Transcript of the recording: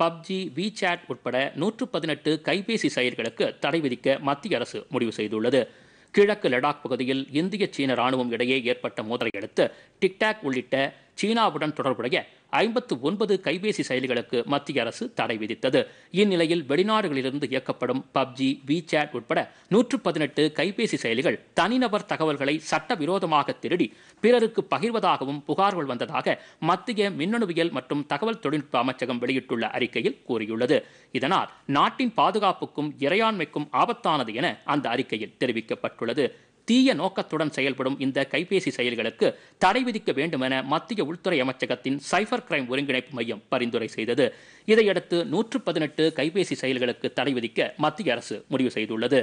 PUBG chat உட்பட நூற்று பதினெட்டு கைபேசி செயல்களுக்கு தடை விதிக்க மத்திய அரசு முடிவு செய்துள்ளது கிழக்கு லடாக் பகுதியில் இந்திய சீன ராணுவம் இடையே ஏற்பட்ட மோதலையடுத்து டிக்டாக் உள்ளிட்ட சீனாவுடன் தொடர்புடைய ஐம்பத்து ஒன்பது கைபேசி செயலிகளுக்கு மத்திய அரசு தடை விதித்தது இந்நிலையில் வெளிநாடுகளிலிருந்து இயக்கப்படும் பப்ஜி விசாட் உட்பட நூற்று பதினெட்டு கைபேசி செயலிகள் தனிநபர் தகவல்களை சட்டவிரோதமாக திருடி பிறருக்கு பகிர்வதாகவும் புகார்கள் வந்ததாக மத்திய மின்னணுவியல் மற்றும் தகவல் தொழில்நுட்ப அமைச்சகம் வெளியிட்டுள்ள அறிக்கையில் கூறியுள்ளது இதனால் நாட்டின் பாதுகாப்புக்கும் இறையாண்மைக்கும் ஆபத்தானது என அந்த அறிக்கையில் தெரிவிக்கப்பட்டுள்ளது தீய நோக்கத்துடன் செயல்படும் இந்த கைபேசி செயல்களுக்கு தடை விதிக்க வேண்டும் என மத்திய உள்துறை அமைச்சகத்தின் சைபர் கிரைம் ஒருங்கிணைப்பு மையம் பரிந்துரை செய்தது இதையடுத்து நூற்று பதினெட்டு கைபேசி செயல்களுக்கு தடை விதிக்க மத்திய அரசு முடிவு செய்துள்ளது